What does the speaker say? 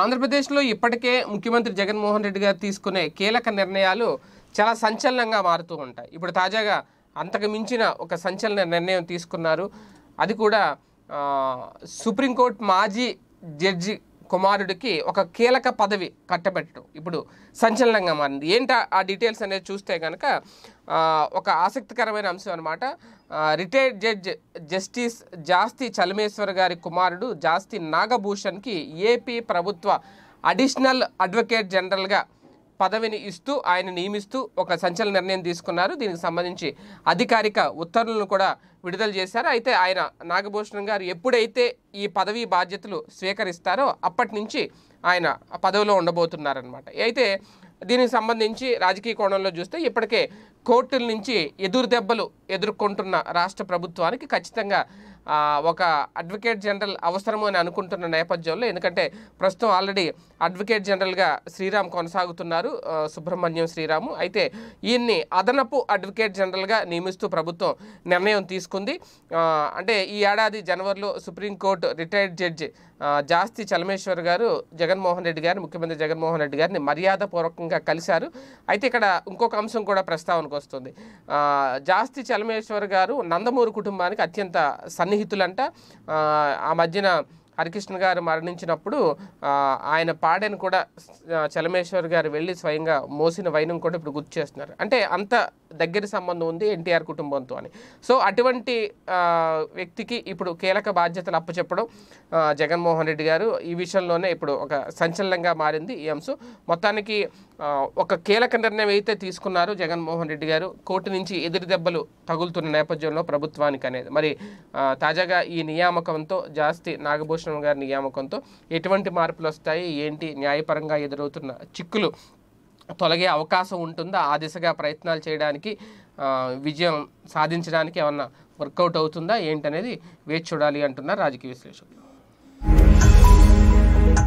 ఆంధ్రప్రదేశ్లో ఇప్పటికే ముఖ్యమంత్రి జగన్మోహన్ రెడ్డి గారు తీసుకునే కీలక నిర్ణయాలు చాలా సంచలనంగా మారుతూ ఉంటాయి ఇప్పుడు తాజాగా అంతకు మించిన ఒక సంచలన నిర్ణయం తీసుకున్నారు అది కూడా సుప్రీంకోర్టు మాజీ జడ్జి కుమారుడికి ఒక కీలక పదవి కట్టబెట్టడం ఇప్పుడు సంచలనంగా మారింది ఏంట ఆ డీటెయిల్స్ అనేది చూస్తే కనుక ఒక ఆసక్తికరమైన అంశం అనమాట retired judge justice Jasti Chelameswar గారి కుమారుడు జాస్తి నాగభూషణ్కి ఏపీ ప్రభుత్వ అడిషనల్ అడ్వకేట్ జనరల్గా పదవిని ఇస్తూ ఆయన నియమిస్తూ ఒక సంచలన నిర్ణయం తీసుకున్నారు దీనికి సంబంధించి అధికారిక ఉత్తర్వులను కూడా విడుదల చేశారు అయితే ఆయన నాగభూషణం గారు ఎప్పుడైతే ఈ పదవి బాధ్యతలు స్వీకరిస్తారో అప్పటి నుంచి ఆయన పదవిలో ఉండబోతున్నారనమాట అయితే దీనికి సంబంధించి రాజకీయ కోణంలో చూస్తే ఇప్పటికే కోర్టుల నుంచి ఎదురు దెబ్బలు ఎదుర్కొంటున్న రాష్ట్ర ప్రభుత్వానికి ఖచ్చితంగా ఒక అడ్వకేట్ జనరల్ అవసరము అని అనుకుంటున్న నేపథ్యంలో ఎందుకంటే ప్రస్తుతం ఆల్రెడీ అడ్వకేట్ జనరల్గా శ్రీరామ్ కొనసాగుతున్నారు సుబ్రహ్మణ్యం శ్రీరాము అయితే ఈయన్ని అదనపు అడ్వకేట్ జనరల్గా నియమిస్తూ ప్రభుత్వం నిర్ణయం తీసుకుంది అంటే ఈ ఏడాది జనవరిలో supreme court retired judge Jasti Chelameswar గారు జగన్మోహన్ రెడ్డి గారు ముఖ్యమంత్రి జగన్మోహన్ రెడ్డి గారిని మర్యాదపూర్వకంగా కలిశారు అయితే ఇక్కడ ఇంకొక అంశం కూడా ప్రస్తావనకు వస్తుంది జాస్తి చలమేశ్వర్ గారు నందమూరు కుటుంబానికి అత్యంత సన్ని అంట ఆ మధ్యన హరికృష్ణ గారు మరణించినప్పుడు ఆయన పాడని కూడా చలమేశ్వర్ గారు వెళ్ళి స్వయంగా మోసిన వైనం కూడా ఇప్పుడు గుర్తు చేస్తున్నారు అంటే అంత దగ్గర సంబంధం ఉంది ఎన్టీఆర్ కుటుంబంతో అని సో అటువంటి వ్యక్తికి ఇప్పుడు కీలక బాధ్యతలు అప్పచెప్పడం జగన్మోహన్ రెడ్డి గారు ఈ విషయంలోనే ఇప్పుడు ఒక సంచలనంగా మారింది ఈ అంశం మొత్తానికి ఒక కీలక నిర్ణయం అయితే తీసుకున్నారు జగన్మోహన్ రెడ్డి గారు కోర్టు నుంచి ఎదురు దెబ్బలు తగులుతున్న నేపథ్యంలో ప్రభుత్వానికి అనేది మరి తాజాగా ఈ నియామకంతో జాస్తి నాగభూషణం గారి నియామకంతో ఎటువంటి మార్పులు వస్తాయి ఏంటి న్యాయపరంగా ఎదురవుతున్న చిక్కులు తొలగే అవకాశం ఉంటుందా ఆ దిశగా ప్రయత్నాలు చేయడానికి విజయం సాధించడానికి ఏమన్నా వర్కౌట్ అవుతుందా ఏంటనేది వేచి చూడాలి అంటున్నారు రాజకీయ విశ్లేషకులు